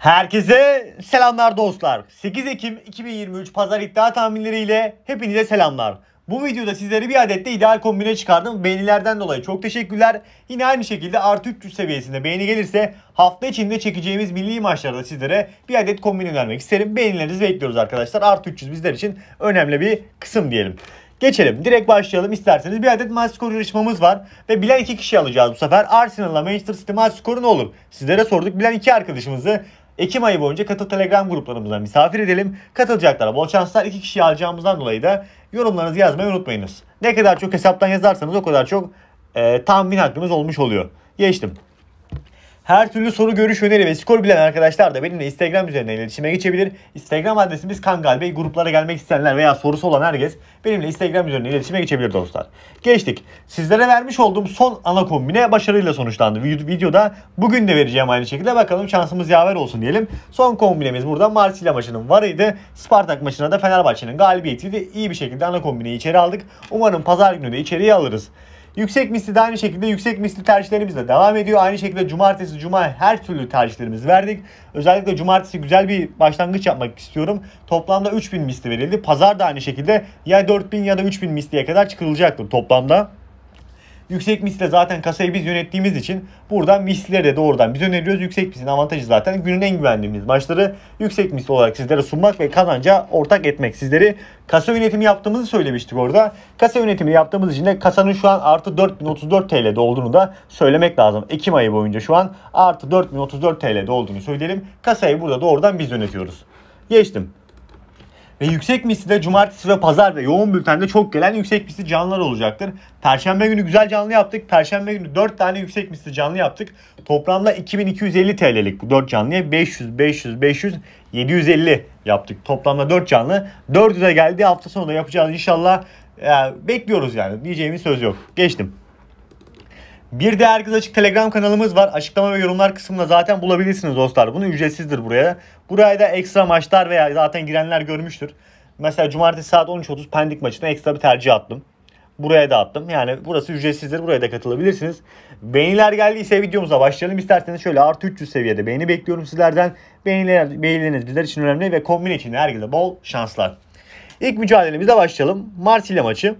Herkese selamlar dostlar. 8 Ekim 2023 pazar iddia tahminleriyle hepinize selamlar. Bu videoda sizlere bir adet de ideal kombine çıkardım. Beğenilerden dolayı çok teşekkürler. Yine aynı şekilde artı 300 seviyesinde beğeni gelirse hafta içinde çekeceğimiz milli maçlarda sizlere bir adet kombine önermek isterim. Beğenilerinizi bekliyoruz arkadaşlar. Artı 300 bizler için önemli bir kısım diyelim. Geçelim. Direkt başlayalım isterseniz. Bir adet maç skoru yarışmamız var. Ve bilen iki kişi alacağız bu sefer. Arsenal'la Manchester City maç skoru ne olur? Sizlere sorduk. Bilen iki arkadaşımızı Ekim ayı boyunca katıl Telegram gruplarımıza misafir edelim. Katılacaklara bol şanslar. İki kişi alacağımızdan dolayı da yorumlarınızı yazmayı unutmayınız. Ne kadar çok hesaptan yazarsanız o kadar çok e, tahmin hakkınız olmuş oluyor. Geçtim. Her türlü soru, görüş, öneri ve skor bilen arkadaşlar da benimle Instagram üzerinden iletişime geçebilir. Instagram adresimiz Kangal Bey. Gruplara gelmek isteyenler veya sorusu olan herkes benimle Instagram üzerinden iletişime geçebilir dostlar. Geçtik. Sizlere vermiş olduğum son ana kombine başarıyla sonuçlandı. Videoda bugün de vereceğim aynı şekilde. Bakalım şansımız yaver olsun diyelim. Son kombinemiz burada Marsilya maçının varıydı. Spartak maçına da Fenerbahçe'nin galibiyetiydi. İyi bir şekilde ana kombineyi içeri aldık. Umarım pazar günü de içeriye alırız. Yüksek misli de aynı şekilde yüksek misli tercihlerimiz de devam ediyor. Aynı şekilde cumartesi, cuma her türlü tercihlerimizi verdik. Özellikle cumartesi güzel bir başlangıç yapmak istiyorum. Toplamda 3000 misli verildi. Pazar da aynı şekilde ya 4000 ya da 3000 misliye kadar çıkılacaktır toplamda. Yüksek misle zaten kasayı biz yönettiğimiz için buradan misleri de doğrudan biz öneriyoruz. Yüksek misin avantajı zaten günün en güvendiğimiz maçları yüksek misli olarak sizlere sunmak ve kazanca ortak etmek. Sizleri kasa yönetimi yaptığımızı söylemiştik orada. Kasa yönetimi yaptığımız için de kasanın şu an artı 4034 TL'de olduğunu da söylemek lazım. Ekim ayı boyunca şu an artı 4034 TL'de olduğunu söyleyelim. Kasayı burada doğrudan biz yönetiyoruz. Geçtim. Ve yüksek misli de cumartesi ve pazar ve yoğun bültende çok gelen yüksek misli canlılar olacaktır. Perşembe günü güzel canlı yaptık. Perşembe günü 4 tane yüksek misli canlı yaptık. Toplamda 2250 TL'lik bu 4 canlıya 500, 500, 500, 750 yaptık. Toplamda 4 canlı. 4'ü de geldi. Hafta sonunda yapacağız inşallah. Yani bekliyoruz yani. Diyeceğimiz söz yok. Geçtim. Bir de Herkes Açık Telegram kanalımız var. Açıklama ve yorumlar kısmında zaten bulabilirsiniz dostlar. Bunu ücretsizdir buraya. Buraya da ekstra maçlar veya zaten girenler görmüştür. Mesela cumartesi saat 13.30 Pendik maçına ekstra bir tercih attım. Buraya da attım. Yani burası ücretsizdir. Buraya da katılabilirsiniz. Beğeniler geldiyse videomuza başlayalım. İsterseniz şöyle artı 300 seviyede beğeni bekliyorum sizlerden. Beğeniler, beğenileriniz bizler için önemli ve kombin için herkese bol şanslar. İlk mücadelemizle başlayalım. Marsilya maçı.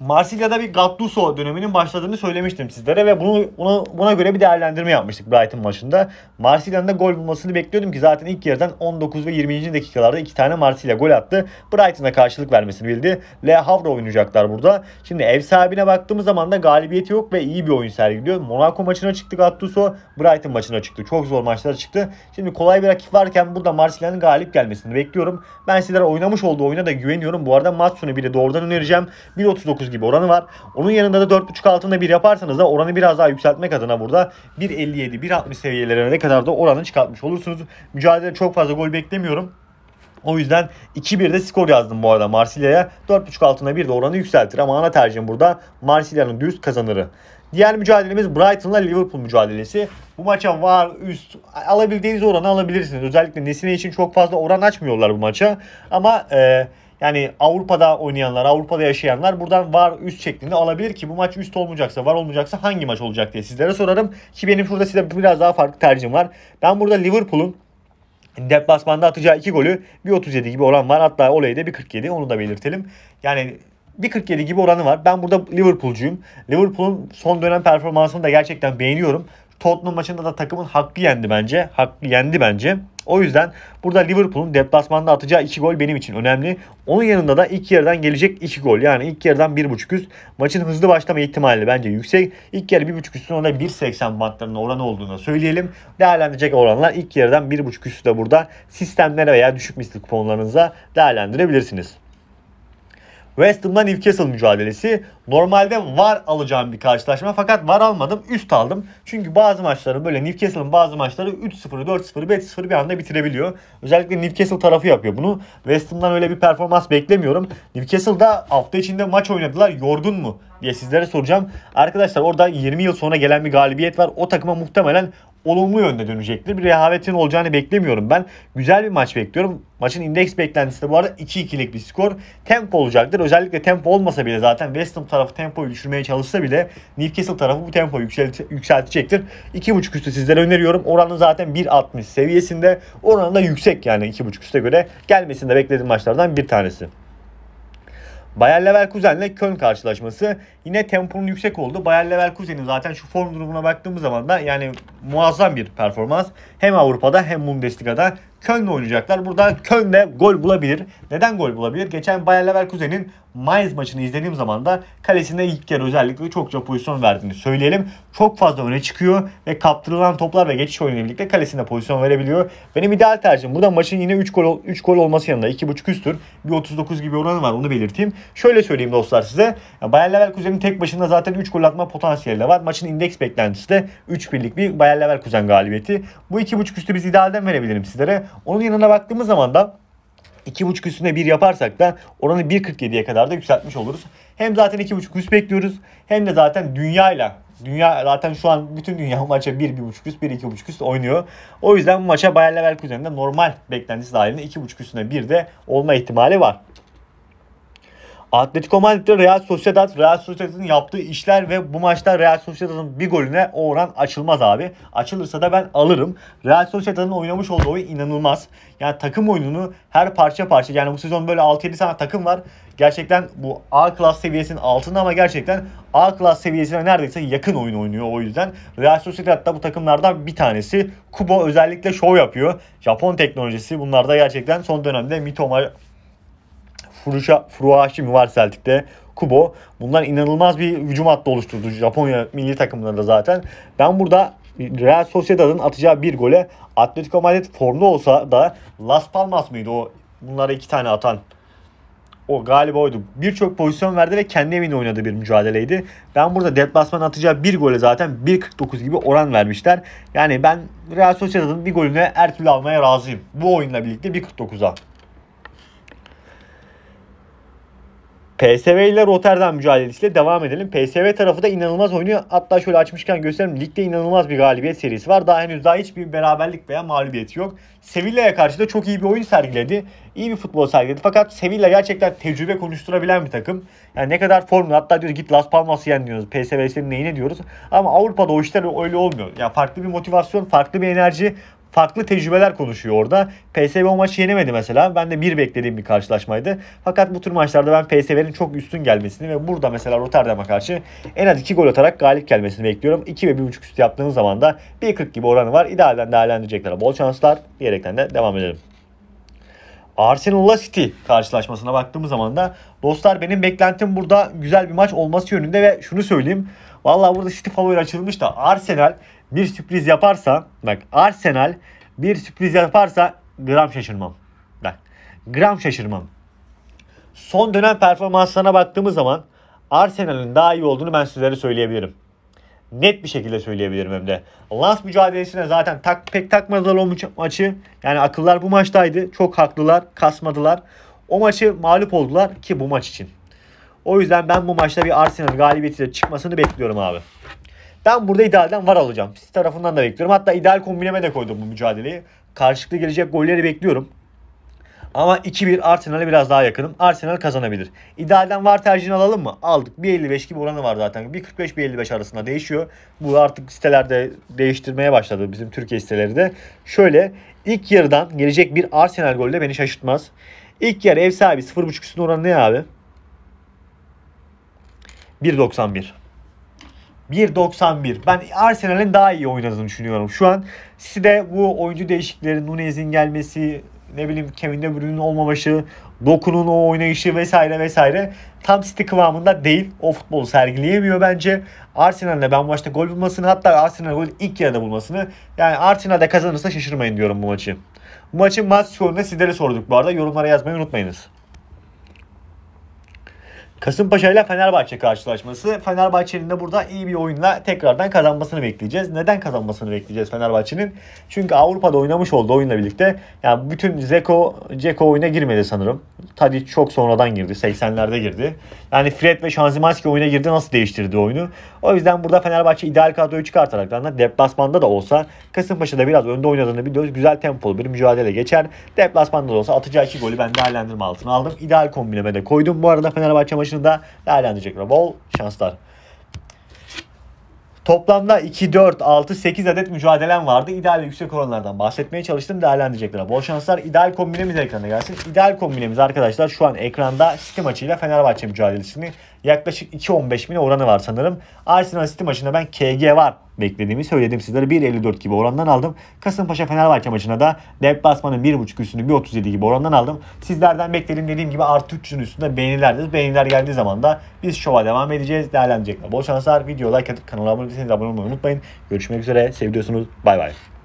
Marsilya'da bir Gattuso döneminin başladığını söylemiştim sizlere ve bunu buna, buna göre bir değerlendirme yapmıştık Brighton maçında. Marsilya'nın da gol bulmasını bekliyordum ki zaten ilk yarıdan 19 ve 20. dakikalarda iki tane Marsilya gol attı. Brighton'a karşılık vermesini bildi. Le Havre oynayacaklar burada. Şimdi ev sahibine baktığımız zaman da galibiyeti yok ve iyi bir oyun sergiliyor. Monaco maçına çıktı Gattuso, Brighton maçına çıktı. Çok zor maçlara çıktı. Şimdi kolay bir rakip varken burada Marsilya'nın galip gelmesini bekliyorum. Ben sizlere oynamış olduğu oyuna da güveniyorum. Bu arada maç sonu bile doğrudan önereceğim. 1.39 4.30 gibi oranı var. Onun yanında da 4.5 altında bir yaparsanız da oranı biraz daha yükseltmek adına burada 1.57-1.60 seviyelerine ne kadar da oranı çıkartmış olursunuz. Mücadele çok fazla gol beklemiyorum. O yüzden 2-1'de skor yazdım bu arada Marsilya'ya. 4.5 altına bir de oranı yükseltir ama ana tercihim burada Marsilya'nın düz kazanırı. Diğer mücadelemiz Brighton'la Liverpool mücadelesi. Bu maça var üst alabildiğiniz oranı alabilirsiniz. Özellikle Nesine için çok fazla oran açmıyorlar bu maça. Ama eee yani Avrupa'da oynayanlar, Avrupa'da yaşayanlar buradan var üst şeklinde alabilir ki bu maç üst olmayacaksa, var olmayacaksa hangi maç olacak diye sizlere sorarım. Ki benim burada size biraz daha farklı tercihim var. Ben burada Liverpool'un deplasmanda atacağı iki golü bir 37 gibi oran var. Hatta olayı da bir 47, onu da belirtelim. Yani bir 47 gibi oranı var. Ben burada Liverpool'cuyum. Liverpool'un son dönem performansını da gerçekten beğeniyorum. Tottenham maçında da takımın hakkı yendi bence. Hakkı yendi bence. O yüzden burada Liverpool'un deplasmanda atacağı 2 gol benim için önemli. Onun yanında da ilk yarıdan gelecek 2 gol. Yani ilk yarıdan 1.5 üst. Maçın hızlı başlama ihtimali bence yüksek. İlk yarı 1.5 üstün ona 1.80 bantlarının oranı olduğunu söyleyelim. Değerlendirecek oranlar ilk yarıdan 1.5 üstü de burada sistemlere veya düşük misli kuponlarınıza değerlendirebilirsiniz. West Ham'la Newcastle mücadelesi. Normalde var alacağım bir karşılaşma fakat var almadım üst aldım. Çünkü bazı maçları böyle Newcastle'ın bazı maçları 3-0, 4-0, 5-0 bir anda bitirebiliyor. Özellikle Newcastle tarafı yapıyor bunu. West Ham'dan öyle bir performans beklemiyorum. Newcastle'da hafta içinde maç oynadılar yorgun mu diye sizlere soracağım. Arkadaşlar orada 20 yıl sonra gelen bir galibiyet var. O takıma muhtemelen olumlu yönde dönecektir. Bir rehavetin olacağını beklemiyorum. Ben güzel bir maç bekliyorum. Maçın indeks beklentisi de bu arada 2-2'lik bir skor. Tempo olacaktır. Özellikle tempo olmasa bile zaten West Ham tarafı tempoyu düşürmeye çalışsa bile Newcastle tarafı bu tempoyu yükselt yükseltecektir. 2.5 üstü sizlere öneriyorum. Oranı zaten 1.60 seviyesinde. Oranı da yüksek yani 2.5 üste göre. Gelmesini de beklediğim maçlardan bir tanesi. Bayer Leverkusen ile Köln karşılaşması yine temponun yüksek oldu. Bayer Leverkusen'in zaten şu form durumuna baktığımız zaman da yani muazzam bir performans. Hem Avrupa'da hem Bundesliga'da Köln'le oynayacaklar. Burada Köln'de gol bulabilir. Neden gol bulabilir? Geçen Bayer Leverkusen'in Mainz maçını izlediğim zaman da kalesinde ilk kere özellikle çokça pozisyon verdiğini söyleyelim. Çok fazla öne çıkıyor ve kaptırılan toplar ve geçiş oyunuyla birlikte kalesine pozisyon verebiliyor. Benim ideal tercihim burada maçın yine 3 gol 3 gol olması yanında 2.5 üstür Bir 39 gibi oranı var onu belirteyim. Şöyle söyleyeyim dostlar size. Bayer Leverkusen'in tek başına zaten 3 gol atma potansiyeli de var. Maçın indeks beklentisi de 3 birlik bir Bayer Leverkusen galibiyeti. Bu 2.5 üstü biz idealden verebilirim sizlere. Onun yanına baktığımız zaman da 2.5 üstüne 1 yaparsak da oranı 1.47'ye kadar da yükseltmiş oluruz. Hem zaten 2.5 üst bekliyoruz hem de zaten dünyayla Dünya zaten şu an bütün dünya maça 1 1.5 üst 1 2.5 üst oynuyor. O yüzden bu maça Bayer Leverkusen'de normal beklentisi dahilinde 2.5 üstüne 1 de olma ihtimali var. Atletico Madrid'de Real Sociedad, Real Sociedad'ın yaptığı işler ve bu maçta Real Sociedad'ın bir golüne o oran açılmaz abi. Açılırsa da ben alırım. Real Sociedad'ın oynamış olduğu oyun inanılmaz. Yani takım oyununu her parça parça yani bu sezon böyle 6-7 tane takım var. Gerçekten bu A klas seviyesinin altında ama gerçekten A klas seviyesine neredeyse yakın oyun oynuyor o yüzden. Real Sociedad da bu takımlardan bir tanesi. Kubo özellikle şov yapıyor. Japon teknolojisi bunlarda gerçekten son dönemde Mitoma Furuşa, Furuashi mi var Celtic'te? Kubo. Bunlar inanılmaz bir hücum hattı oluşturdu Japonya milli takımlarında zaten. Ben burada Real Sociedad'ın atacağı bir gole Atletico Madrid formda olsa da Las Palmas mıydı o bunlara iki tane atan o galiba oydu. Birçok pozisyon verdi ve kendi evinde oynadığı bir mücadeleydi. Ben burada deplasman atacağı bir gole zaten 1.49 gibi oran vermişler. Yani ben Real Sociedad'ın bir golüne her türlü almaya razıyım. Bu oyunla birlikte 1.49'a. PSV ile Rotterdam mücadelesiyle devam edelim. PSV tarafı da inanılmaz oynuyor. Hatta şöyle açmışken göstereyim. Ligde inanılmaz bir galibiyet serisi var. Daha henüz daha hiçbir beraberlik veya mağlubiyeti yok. Sevilla'ya karşı da çok iyi bir oyun sergiledi. İyi bir futbol sergiledi. Fakat Sevilla gerçekten tecrübe konuşturabilen bir takım. Yani ne kadar formda hatta diyoruz git Las Palmas'ı yen diyoruz. PSV neyine diyoruz. Ama Avrupa'da o işler öyle olmuyor. Ya farklı bir motivasyon, farklı bir enerji, farklı tecrübeler konuşuyor orada. PSV o maçı yenemedi mesela. Ben de bir beklediğim bir karşılaşmaydı. Fakat bu tür maçlarda ben PSV'nin çok üstün gelmesini ve burada mesela Rotterdam'a karşı en az 2 gol atarak galip gelmesini bekliyorum. 2 ve 1.5 üstü yaptığınız zaman da 1.40 gibi oranı var. İdealden değerlendirecekler. Bol şanslar diyerekten de devam edelim. Arsenal'la City karşılaşmasına baktığımız zaman da dostlar benim beklentim burada güzel bir maç olması yönünde ve şunu söyleyeyim. Valla burada City favori açılmış da Arsenal bir sürpriz yaparsa bak Arsenal bir sürpriz yaparsa gram şaşırmam. Bak gram şaşırmam. Son dönem performanslarına baktığımız zaman Arsenal'in daha iyi olduğunu ben sizlere söyleyebilirim. Net bir şekilde söyleyebilirim hem de. Lens mücadelesine zaten tak, pek takmadılar o maçı. Yani akıllar bu maçtaydı. Çok haklılar. Kasmadılar. O maçı mağlup oldular ki bu maç için. O yüzden ben bu maçta bir Arsenal galibiyetiyle çıkmasını bekliyorum abi. Ben burada idealden var alacağım. Siz tarafından da bekliyorum. Hatta ideal kombineme de koydum bu mücadeleyi. Karşılıklı gelecek golleri bekliyorum. Ama 2-1 Arsenal'e biraz daha yakınım. Arsenal kazanabilir. İdealden var tercihini alalım mı? Aldık. 1.55 gibi oranı var zaten. 1.45-1.55 arasında değişiyor. Bu artık sitelerde değiştirmeye başladı bizim Türkiye siteleri de. Şöyle ilk yarıdan gelecek bir Arsenal golü de beni şaşırtmaz. İlk yarı ev sahibi 0.5 üstün oranı ne abi? 1.91. 1.91. Ben Arsenal'in daha iyi oynadığını düşünüyorum. Şu an City'de bu oyuncu değişiklikleri, Nunez'in gelmesi, ne bileyim Kevin De Bruyne'nin olmaması, Doku'nun o oynayışı vesaire vesaire tam City kıvamında değil. O futbolu sergileyemiyor bence. Arsenal'le ben maçta gol bulmasını hatta Arsenal gol ilk yarıda bulmasını yani Arsenal'de kazanırsa şaşırmayın diyorum bu maçı. Bu maçın maç skorunu sizlere sorduk bu arada. Yorumlara yazmayı unutmayınız. Kasımpaşa ile Fenerbahçe karşılaşması. Fenerbahçe'nin de burada iyi bir oyunla tekrardan kazanmasını bekleyeceğiz. Neden kazanmasını bekleyeceğiz Fenerbahçe'nin? Çünkü Avrupa'da oynamış olduğu oyunla birlikte yani bütün Zeko, Ceko oyuna girmedi sanırım. Tadic çok sonradan girdi. 80'lerde girdi. Yani Fred ve Şanzimanski oyuna girdi nasıl değiştirdi oyunu. O yüzden burada Fenerbahçe ideal kadroyu çıkartarak da deplasmanda da olsa Kasımpaşa'da biraz önde oynadığını biliyoruz. Güzel tempolu bir mücadele geçer. Deplasmanda da olsa atacağı iki golü ben değerlendirme altına aldım. İdeal kombineme de koydum. Bu arada Fenerbahçe maçını maçında değerlendirecekler. Bol şanslar. Toplamda 2, 4, 6, 8 adet mücadelem vardı. İdeal ve yüksek oranlardan bahsetmeye çalıştım. Değerlendirecekler. Bol şanslar. İdeal kombinemiz ekrana gelsin. İdeal kombinemiz arkadaşlar şu an ekranda City maçıyla Fenerbahçe mücadelesini yaklaşık 2-15 bin oranı var sanırım. Arsenal City maçında ben KG var beklediğimi söyledim sizlere. 1.54 gibi orandan aldım. Kasımpaşa Fenerbahçe maçına da deplasmanın 1.5 üstünü 1.37 gibi orandan aldım. Sizlerden beklediğim dediğim gibi artı 3'ün üstünde beğenilerdir. Beğeniler geldiği zaman da biz şova devam edeceğiz. Değerlendirecekler. Bol şanslar. Video like atıp kanala abone değilseniz abone olmayı unutmayın. Görüşmek üzere. Seviyorsunuz. Bay bay.